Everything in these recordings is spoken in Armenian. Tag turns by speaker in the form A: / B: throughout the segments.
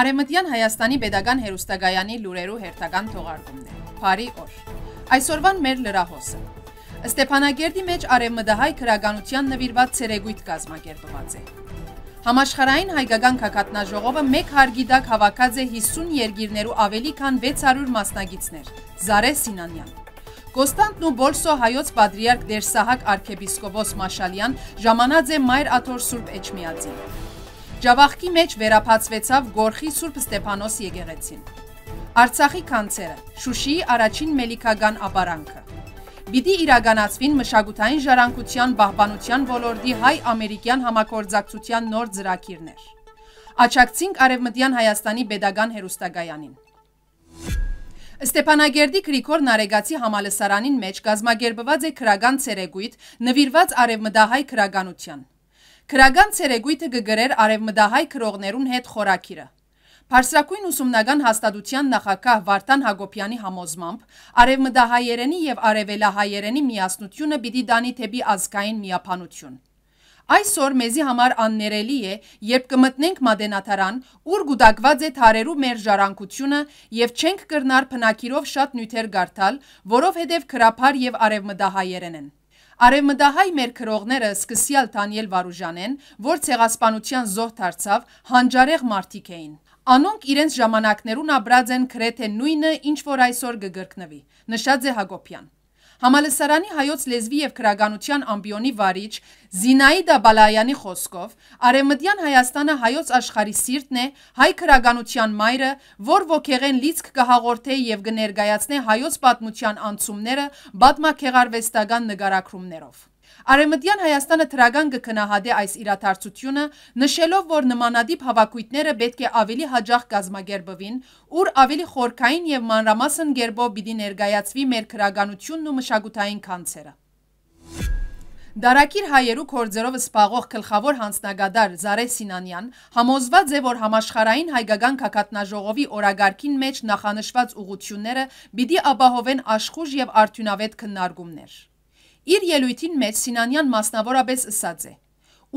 A: Արեմտյան Հայաստանի Պետական Հերոստագայանի լուրերու հերթական թողարկումն է։ Փարի օր։ Այսօրվան մեր լրահոսը։ Ստեփանագերդի մեջ արեմտահայ քրագանության նվիրված ցերեգույթ կազմակերպված է։ Համաշխարհային հայկական քակատնաժողովը մեկ հարգիդակ հավաքած է 50 երկիրներու ավելի քան 600 մասնագետներ։ Զարե Սինանյան Կոստանտն ու Բոլսո հայոց պատրիարք Դերսահակ arczepiskopos Մաշալյան ժամանած է Մայր Աթոր Սուրբ Էջմիածին։ Ջավախքի մեջ վերապացվեցավ Գորխի Սուրբ Ստեփանոս եկեղեցին։ Արցախի քանցերը, Շուշիի առաջին մելիքական ապարանքը։ Պիտի իրականացվին մշակութային ժառանգության բահբանության ոլորտի հայ-ամերիկյան համագործակցության նոր ծրագիրներ։ Աճակցինք Արևմտյան Հայաստանի Պետական հերոստակայանին։ Ստեփանագերդի Գրիգոր Նարեգացի համալսարանին մեջ կազմակերպված է քրական ցերեգույթ նվիրված արևմտահայ քրականության։ Քրական ցերեգույթը կգրեր արևմտահայ քրողներուն հետ խորակիրը։ Փարսրակույն ուսումնական հաստատության նախակահ Վարդան Հակոբյանի համոզմամբ արևմտահայերենի եւ արևելահայերենի միասնությունը պիտի դանի թեպի ազգային միապանություն։ Այսօր մեզի համար աններելի է, երբ կմտնենք մատենաթարան, ուր գուտակված է թարերու մեր ժառանգությունը եւ չենք կրնար փնակիրով շատ նյութեր գարտալ, որով հետեւ քրափար եւ արևմտահայերեն են։ Արևմտահայ մեր քրողները սկսյալ Դանիել Վարուժանեն, որ ցեղասպանության զոհ դարձավ, հանճարեղ մարդիկ էին։ Անոնք իրենց ժամանակներուն աբրած են գրեթե նույնը, ինչ որ այսօր գգրկնվի, նշած է Հակոբյան։ Համալսարանի հայոց լեզվի և քրագանության ամբիոնի վարիչ զինայիդա բալայանի խոսքով, արեմըդյան Հայաստանը հայոց աշխարի սիրտն է, հայ քրագանության մայրը, որ ոգեղեն լիցք կհաղորդե և գներգայացնե հայոց պատմության անցումները բատմակեղարվեստագան նգարակրումներով։ Արեմտյան Հայաստանը թրագան կքնահադե այս իրաթարցությունը, նշելով, որ նմանադիպ հավակույթները պետք է ավելի հաջախ կազմագերբվին, ուր ավելի խորքային և մանրամասն գերբով բիդի ներգայացվի մեր քրագանությունն ու մշագութային կանցերը։ Դարակիր հայերու կործերով սպաղող կլխավոր հանցնագադար զարե Սինանյան համոզված է, որ համաշխարային հայգագան կակատնաժողովի որագարքին մեջ նախանշված ուղությունները բիդի աբահովեն աշխուժ և արդյունավետ կննարգումներ։ Իր ելույթին մեջ Սինանյան մասնավորապես ըսած է.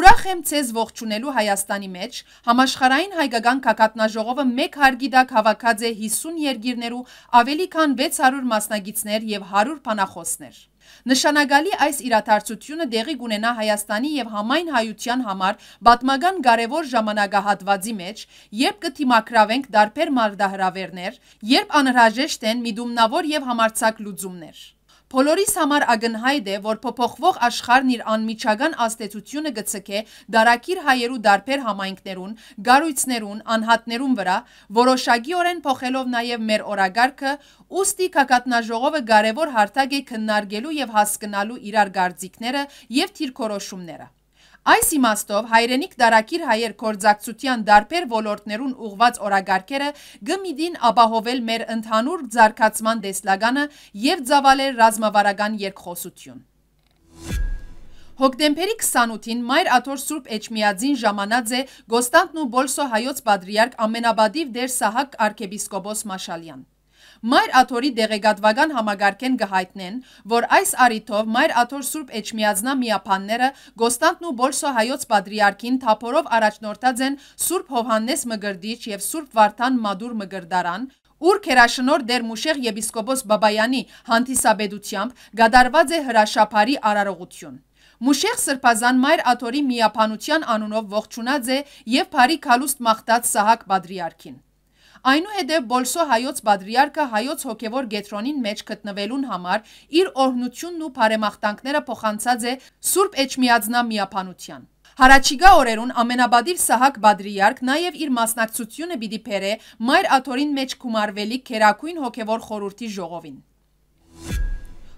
A: Ուրախ եմ ցեզ ողջունելու Հայաստանի մեջ, համաշխարային հայկական կակատնաժողովը մեկ հարգիդակ հավաքած է 50 երկիրներու ավելի քան 600 մասնագիցներ և 100 պանախոսներ։ Նշանագալի այս իրաթարցությունը դեղի գունենա Հայաստանի և համայն հայության համար բատմագան գարևոր ժամանագահատվածի մեջ, երբ կթիմակրավենք դարպեր մարդահրավերներ, երբ անհրաժեշտ են միդումնավոր և համարցակ լուծումներ։ Բոլորիս համար ագնհայտ է, որ փոփոխվող աշխարհն իր անմիջական աստեցությունը գցկե դարակիր հայերու դարբեր համայնքներուն, գարույցներուն, անհատներուն վրա, որոշագիորեն փոխելով նաև մեր օրագարկը, ուստի կակատնաժողովը կարևոր հարթակ է քննարկելու եւ հասկանալու իրար գործիքները եւ թիրքորոշումները։ Այս իմաստով հայրենիք դարակիր հայեր կործակցության դարբեր ոլորդներուն ուղված օրագարկերը գմիդին ապահովել մեր ընդհանուր ձարկացման դեսլագանը և ձավալեր ռազմավարագան երկխոսություն։ Հոգդեմպերի 28-ին Մայր աթոր Սուրպ էչմիածին ժամանած է գոստանտն ու բոլսո հայոց բադրիարկ ամենաբադիվ դեր Սահակ արգեպիսկոբոս Մաշալյան։ Մայր աթորի դեղեգատվական համագարքեն գհայտնեն, որ այս արիթով մայր աթոր Սուրբ Էջմիածնա միապանները Գոստանտն ու Բոլսո հայոց պատրիարքին թափորով առաջնորդած են Սուրբ Հովհաննես Մգրդիչ եւ Սուրբ Վարդան Մադուր Մգրդարան, ուր քերաշնոր դեր Մուշեղ եպիսկոպոս Բաբայանի հանդիսաբեդությամբ գադարված է հրաշափարի արարողություն։ Մուշեղ Սրբազան Մայր Աթորի միապանության անունով ողջունած է եւ Փարի Խալուստ մախտած Սահակ Բադրիարքին։ Այնուհետև Բոլսո հայոց բադրիարքը հայոց հոգևոր գետրոնին մեջ գտնվելուն համար իր օրհնությունն ու բարեմաղթանքները փոխանցած է Սուրբ Էջմիածնա միապանության։ Հարաճիգա օրերուն ամենաբադիր Սահակ Բադրիարք նաև իր մասնակցությունը պիտի բերե Մայր Աթորին մեջ գումարվելի քերակույն հոգևոր խորհրդի ժողովին։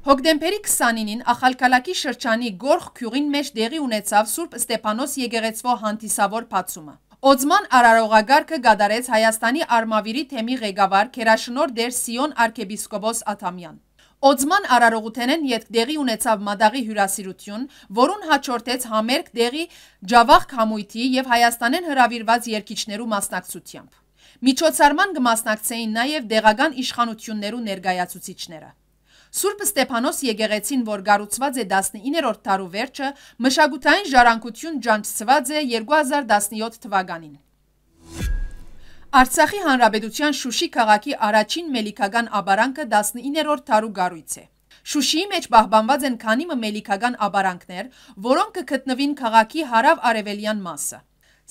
A: Հոկտեմբերի 29-ին Ախալկալակի շրջանի Գորխ քյուղին մեջ դեղի ունեցավ Սուրբ Ստեփանոս եկեղեցվո հանդիսավոր բացումը։ Օձման արարողագարքը գադարեց Հայաստանի արմավիրի թեմի ղեկավար Քերաշնոր դեր Սիոն arczepiskopos Աթամյան։ Օձման արարողութենեն յետ դեղի ունեցավ մադաղի հյուրասիրություն, որուն հաջորդեց համերգ դեղի Ջավախ համույթի եւ Հայաստանեն հրավիրված երկիչներու մասնակցությամբ։ Միջոցառման կմասնակցեին նաեւ դեղական իշխանություններու ներկայացուցիչները։ Սուրբ Ստեփանոս եկեղեցին, որ գառուցված է 19-րդ դարու վերջը, մշակութային ժառանգություն ջանցված է 2017 թվականին։ Արցախի Հանրապետության Շուշի քաղաքի առաջին մելիքական աբարանքը 19-րդ դարու գառույց է։ Շուշիի մեջ պահպանված են քանի մելիքական աբարանքներ, որոնք կգտնվին քաղաքի հարավ-արևելյան մասը։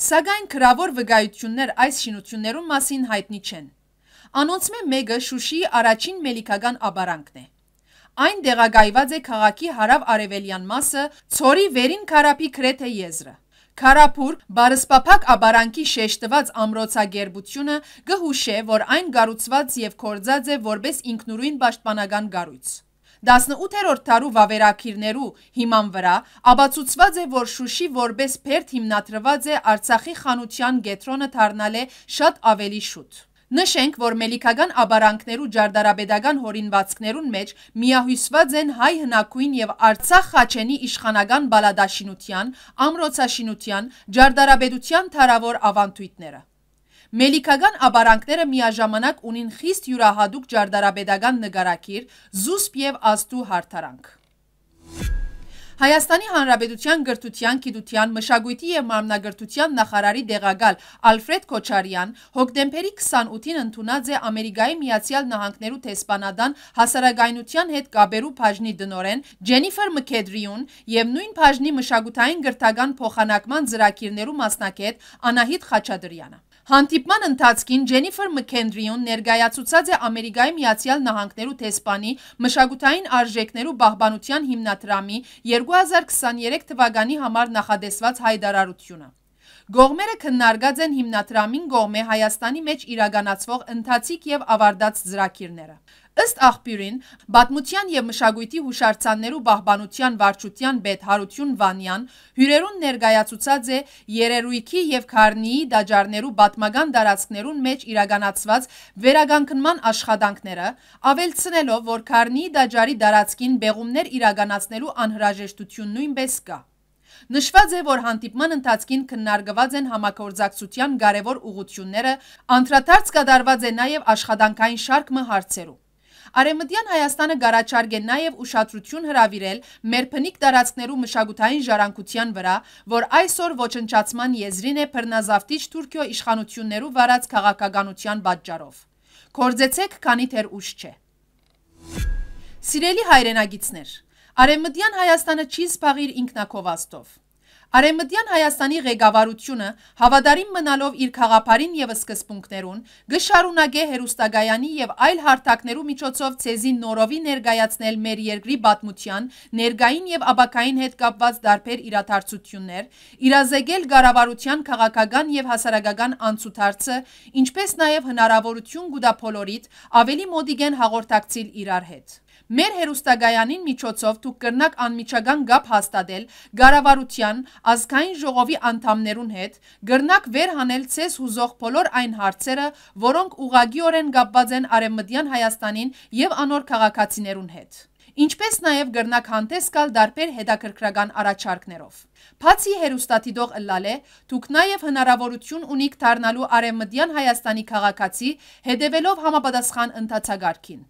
A: Սակայն քրավոր վկայություններ այս շինություններում մասին հայտնի չեն։ Անոնցմե մեկը Շուշիի առաջին մելիքական աբարանքն է։ Այն տեղակայված է քաղաքի հարավ-արևելյան մասը, ցորի վերին քարափի Քրեթե եզրը։ Քարափուր բարսպապակ աբարանքի շեշտված ամրոցագերբությունը գհուշե, որ այն գառուցված եւ կորձած է որպես ինքնուրույն պաշտպանական գառույց։ 18-րդ դարու վավերակիրներու հիման վրա աբացուցված է, որ Շուշի որպես Փերթ հիմնադրված է Արցախի խանության գետրոնը դառնալ է շատ ավելի շուտ։ Նշենք, որ մելիքական աբարանքներու ջարդարաբեդական հորինվածքներուն մեջ միահույսված են հայ հնակույն և արցախ խաչենի իշխանական բալադաշինության, ամրոցաշինության, ջարդարաբեդության թարավոր ավանդույթները։ Մելիքական աբարանքները միաժամանակ ունին խիստ յուրահադուկ ջարդարաբեդական նգարակիր, զուսպ և աստու հարդարանք։ Հայաստանի Հանրապետության գրթության, գիտության, մշակույթի եւ մարմնագրթության նախարարի դեղակալ Ալֆրեդ Քոչարյան հոկտեմբերի 28-ին ընդունած է Ամերիկայի Միացյալ Նահանգներու տեսփանադան հասարակայնության հետ կապերու բաժնի դնորեն Ջենիֆեր Մքեդրիուն եւ նույն բաժնի մշակութային գրթական փոխանակման ծրագիրներու մասնակետ Անահիտ Խաչատրյանը Հանդիպման ընթացքին Ջենիֆեր Մքենդրիոն ներկայացուցած է Ամերիկայի Միացյալ Նահանգներու տեսփանի մշակութային արժեքներու պահպանության հիմնադրամի 2023 թվականի համար նախատեսված հայտարարությունը։ Գողմերը քննարկած են հիմնադրամին գողմե Հայաստանի մեջ իրականացվող ընթացիկ եւ ավարտած ծրագիրները։ Ըստ աղբյուրին, Բատմության եւ մշակույթի հուշարձաններու բահբանության վարչության բեդ Հարություն Վանյան հյուրերուն ներկայացուցած է Երերույքի եւ Քարնիի դաջարներու բատմական տարածքներուն մեջ իրականացված վերագանքնման աշխատանքները, ավելցնելով, որ Քարնիի դաջարի տարածքին բեղումներ իրականացնելու անհրաժեշտություն նույնպես կա։ Նշված է, որ հանդիպման ընթացքին քննարկված են համակորձակցության կարևոր ուղությունները, անդրադարձ կատարված է նաև աշխատանքային շարքը հարցերում։ Արեմտյան Հայաստանը գարաչարգ է նաև ուշադրություն հրավիրել մեր փնիկ տարածքներու մշակութային ժառանգության վրա, որ այսօր ոչնչացման եզրին է բռնազավթիչ Թուրքիո իշխանություններու վարած քաղաքականության պատճառով։ Կորձեցեք, քանի թեր ուշ չէ։ Սիրելի հայրենագիցներ, Արևմտյան Հայաստանը չի զբաղիր ինքնակովաստով։ Արևմտյան Հայաստանի ղեկավարությունը հավատարիմ մնալով իր խաղապարին եւ սկզբունքներուն գշարունակե հերուստագայանի եւ այլ հարթակներու միջոցով ցեզին նորովի ներկայացնել մեր երկրի պատմության, ներկային եւ ապակային հետ կապված դարբեր իրաթարցություններ, իրազեկել ղարավարության քաղաքական եւ հասարակական անցուդարձը, ինչպես նաեւ հնարավորություն գուտա փոլորիտ ավելի մոդիգեն հաղորդակցիլ իրար հետ։ Մեր հերուստագայանին միջոցով դուք կրնակ անմիջական գապ հաստատել գարավարության ազգային ժողովի անդամներուն հետ, գրնակ վերհանել ցես հուզող բոլոր այն հարցերը, որոնք ուղագիորեն գապված են Արևմտյան Հայաստանին եւ անոր քաղաքացիներուն հետ ինչպես նաև գրնակ հանդես կալ դարբեր հետաքրքրական առաջարկներով։ Բացի հերուստատիդող ըլլալ է, դուք նաև հնարավորություն ունիք դառնալու արևմտյան Հայաստանի քաղաքացի, հետևելով համապատասխան ընթացագարքին։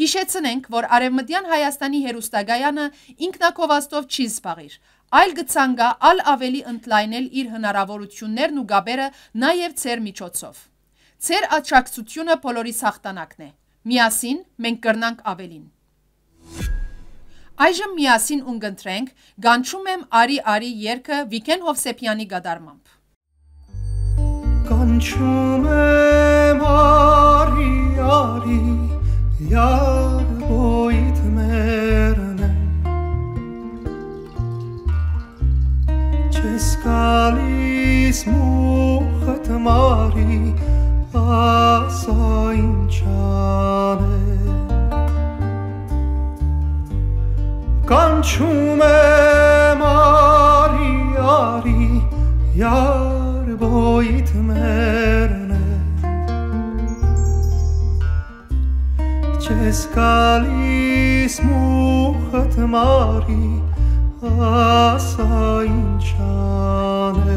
A: Հիշեցնենք, որ Արևմտյան Հայաստանի հերուստագայանը ինքնակովաստով չի զբաղիր, այլ գծանգա ալ ավելի ընդլայնել իր հնարավորություններն ու գաբերը նաև ծեր միջոցով։ Ձեր աճակցությունը բոլորի սախտանակն է։ Միասին մենք կրնանք ավելին։ Այժմ միասին ունգընտրենք, գանչում եմ արի արի երկը Վիկեն Հովսեփյանի գադարմամբ։ Գանչում եմ արի արի Yeah. մարի ասա ինչան է կանչում է մարի արի յար բոյիթ մերն է չես կալիս մուխտ մարի ասա ինչան է